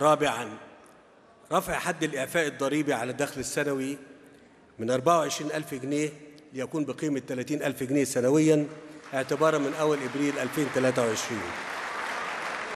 رابعا رفع حد الإعفاء الضريبي على الدخل السنوي من 24 ألف جنيه ليكون بقيمة 30 ألف جنيه سنويا اعتبارا من أول إبريل 2023